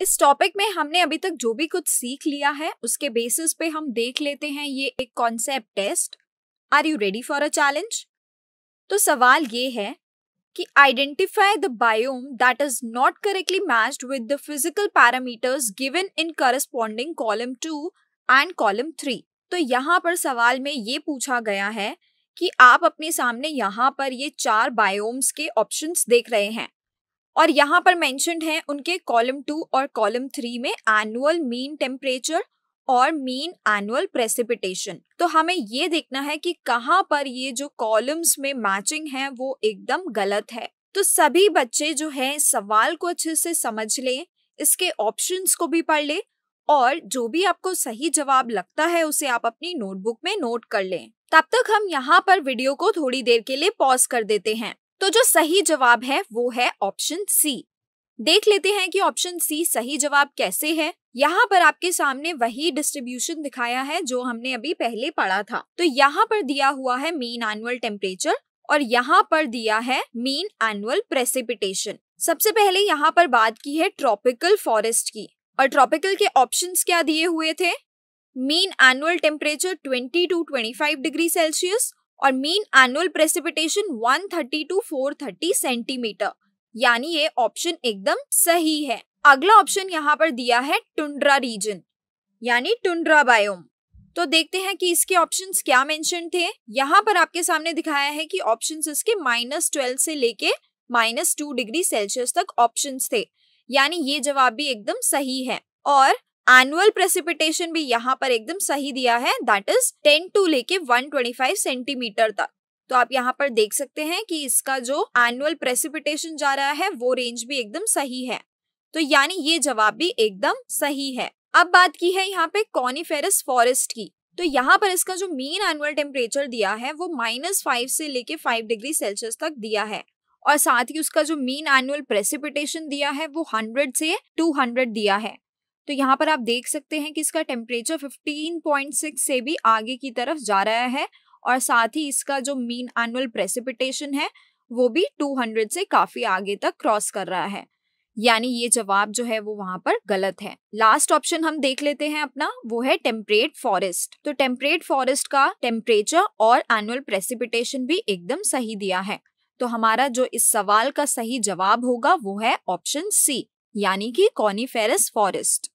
इस टॉपिक में हमने अभी तक जो भी कुछ सीख लिया है उसके बेसिस पे हम देख लेते हैं ये एक concept test are you ready for a challenge तो सवाल ये है कि identify the biome that is not correctly matched with the physical parameters given in corresponding column two and column three तो यहाँ पर सवाल में ये पूछा गया है कि आप अपने सामने यहाँ पर ये चार बायोम्स के ऑप्शंस देख रहे हैं और यहाँ पर मैंशनड हैं उनके कॉलम टू और कॉलम थ्री में एनुअल मीन टेम्परेचर और मीन एनुअल प्रेसिपिटेशन तो हमें ये देखना है कि कहाँ पर ये जो कॉलम्स में मैचिंग है वो एकदम गलत है तो सभी बच्चे जो है सवाल को अच्छे से समझ लें इसके ऑप्शंस को भी पढ़ लें और जो भी आपको सही जवाब लगता है उसे आप अपनी नोटबुक में नोट कर लें तब तक हम यहाँ पर वीडियो को थोड़ी देर के लिए पॉज कर देते हैं तो जो सही जवाब है वो है ऑप्शन सी देख लेते हैं कि ऑप्शन सी सही जवाब कैसे है यहाँ पर आपके सामने वही डिस्ट्रीब्यूशन दिखाया है जो हमने अभी पहले पढ़ा था तो यहाँ पर दिया हुआ है मेन एनुअल टेम्परेचर और यहाँ पर दिया है मेन एनुअल प्रेसिपिटेशन सबसे पहले यहाँ पर बात की है ट्रॉपिकल फॉरेस्ट की और ट्रॉपिकल के ऑप्शंस क्या दिए हुए थे mean annual temperature 20 to 25 degree Celsius और mean annual precipitation 130 to four centimetre यानी ये ऑप्शन एकदम सही है अगला ऑप्शन यहाँ पर दिया है टुंड्रा रीजन यानी टुंड्रा बायोम तो देखते हैं कि इसके ऑप्शंस क्या मेंशन थे यहाँ पर आपके सामने दिखाया है कि ऑप्शंस इसके माइनस ट्वेल्व से लेके माइनस टू डिग्री सेल्सियस तक ऑप्शंस थे यानी ये जवाब भी एकदम सही है और एनुअल प्रेसिपिटेशन भी यहाँ पर एकदम सही दिया है दैट इज 10 टू लेके 125 सेंटीमीटर तक तो आप यहाँ पर देख सकते हैं कि इसका जो एनुअल प्रेसिपिटेशन जा रहा है वो रेंज भी एकदम सही है तो यानी ये जवाब भी एकदम सही है अब बात की है यहाँ पे कॉनिफेरस फॉरेस्ट की तो यहाँ पर इसका जो मेन एनुअल टेम्परेचर दिया है वो माइनस फाइव से लेके फाइव डिग्री सेल्सियस तक दिया है और साथ ही उसका जो मेन एनुअल प्रेसिपिटेशन दिया है वो हंड्रेड से टू हंड्रेड दिया है तो यहाँ पर आप देख सकते हैं कि इसका टेम्परेचर 15.6 से भी आगे की तरफ जा रहा है और साथ ही इसका जो मीन एनुअल प्रेसिपिटेशन है वो भी 200 से काफी आगे तक क्रॉस कर रहा है यानी ये जवाब जो है वो वहां पर गलत है लास्ट ऑप्शन हम देख लेते हैं अपना वो है टेम्परेट फॉरेस्ट तो टेम्परेट फॉरेस्ट का टेम्परेचर और एनुअल प्रेसिपिटेशन भी एकदम सही दिया है तो हमारा जो इस सवाल का सही जवाब होगा वो है ऑप्शन सी यानी कि कॉनीफेरस फॉरेस्ट